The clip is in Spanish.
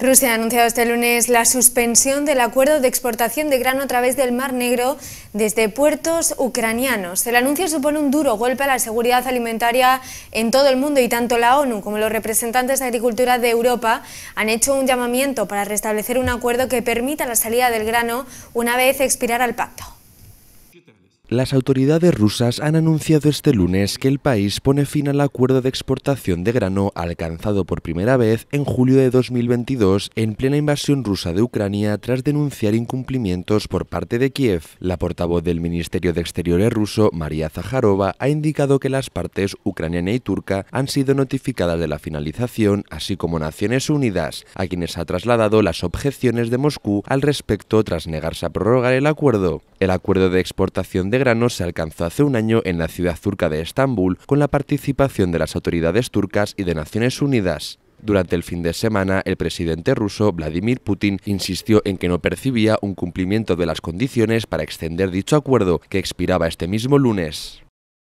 Rusia ha anunciado este lunes la suspensión del acuerdo de exportación de grano a través del Mar Negro desde puertos ucranianos. El anuncio supone un duro golpe a la seguridad alimentaria en todo el mundo y tanto la ONU como los representantes de agricultura de Europa han hecho un llamamiento para restablecer un acuerdo que permita la salida del grano una vez expirar el pacto. Las autoridades rusas han anunciado este lunes que el país pone fin al acuerdo de exportación de grano alcanzado por primera vez en julio de 2022 en plena invasión rusa de Ucrania tras denunciar incumplimientos por parte de Kiev. La portavoz del Ministerio de Exteriores ruso, María Zaharova, ha indicado que las partes ucraniana y turca han sido notificadas de la finalización, así como Naciones Unidas, a quienes ha trasladado las objeciones de Moscú al respecto tras negarse a prorrogar el acuerdo. El acuerdo de exportación de grano se alcanzó hace un año en la ciudad turca de Estambul con la participación de las autoridades turcas y de Naciones Unidas. Durante el fin de semana, el presidente ruso Vladimir Putin insistió en que no percibía un cumplimiento de las condiciones para extender dicho acuerdo, que expiraba este mismo lunes.